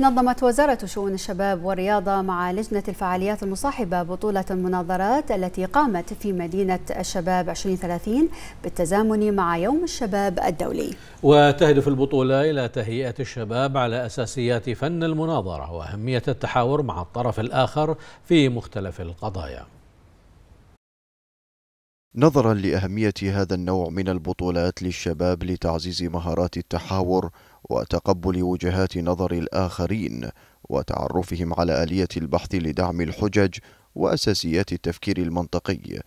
نظمت وزارة شؤون الشباب والرياضة مع لجنة الفعاليات المصاحبة بطولة المناظرات التي قامت في مدينة الشباب 2030 بالتزامن مع يوم الشباب الدولي وتهدف البطولة إلى تهيئة الشباب على أساسيات فن المناظرة وأهمية التحاور مع الطرف الآخر في مختلف القضايا نظرا لأهمية هذا النوع من البطولات للشباب لتعزيز مهارات التحاور وتقبل وجهات نظر الآخرين وتعرفهم على آلية البحث لدعم الحجج وأساسيات التفكير المنطقي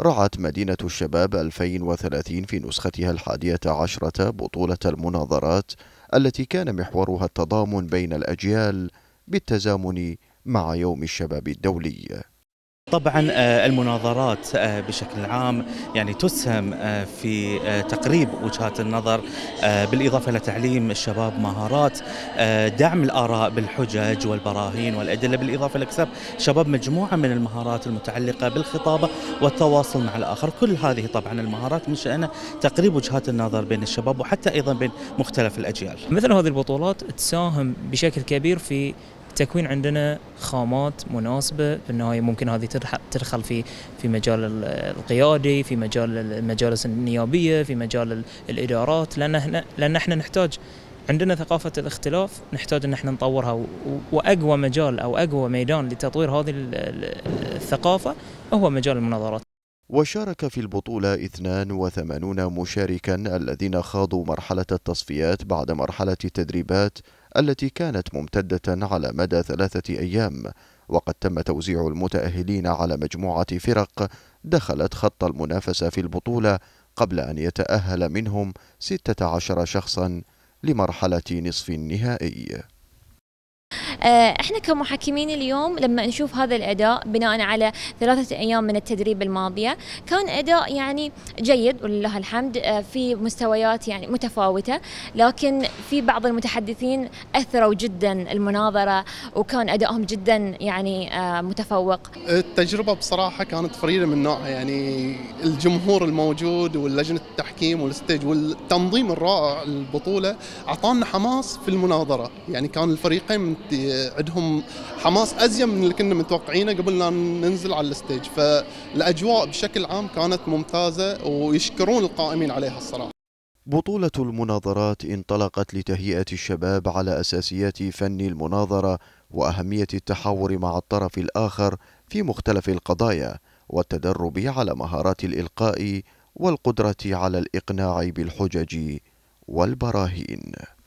رعت مدينة الشباب 2030 في نسختها الحادية عشرة بطولة المناظرات التي كان محورها التضامن بين الأجيال بالتزامن مع يوم الشباب الدولي طبعا آه، المناظرات آه، بشكل عام يعني تسهم آه، في تقريب وجهات النظر بالاضافه الى تعليم الشباب مهارات دعم الاراء بالحجج والبراهين والادله بالاضافه لكسب شباب مجموعه من المهارات المتعلقه بالخطابه والتواصل مع الاخر، كل هذه طبعا المهارات من شانها تقريب وجهات النظر بين الشباب وحتى ايضا بين مختلف الاجيال. مثل هذه البطولات تساهم بشكل كبير في تكوين عندنا خامات مناسبه في النهايه ممكن هذه تدخل في في مجال القيادي في مجال المجالس النيابيه في مجال الادارات لان احنا لان احنا نحتاج عندنا ثقافة الاختلاف نحتاج ان احنا نطورها واقوى مجال او اقوى ميدان لتطوير هذه الثقافة هو مجال المناظرات. وشارك في البطولة 82 مشاركا الذين خاضوا مرحلة التصفيات بعد مرحلة التدريبات التي كانت ممتدة على مدى ثلاثة أيام وقد تم توزيع المتأهلين على مجموعة فرق دخلت خط المنافسة في البطولة قبل أن يتأهل منهم 16 شخصا لمرحلة نصف النهائي آه، احنا كمحكمين اليوم لما نشوف هذا الاداء بناء على ثلاثه ايام من التدريب الماضيه كان اداء يعني جيد ولله الحمد آه، في مستويات يعني متفاوته لكن في بعض المتحدثين اثروا جدا المناظره وكان ادائهم جدا يعني آه، متفوق التجربه بصراحه كانت فريده من نوعها يعني الجمهور الموجود واللجنه التحكيم والستيج والتنظيم الرائع للبطوله اعطانا حماس في المناظره يعني كان الفريقين عندهم حماس ازين من اللي كنا متوقعينه قبل لا ننزل على الستيج فالاجواء بشكل عام كانت ممتازه ويشكرون القائمين عليها الصراحه بطولة المناظرات انطلقت لتهيئة الشباب على أساسيات فن المناظرة وأهمية التحاور مع الطرف الآخر في مختلف القضايا والتدرب على مهارات الإلقاء والقدرة على الإقناع بالحجج والبراهين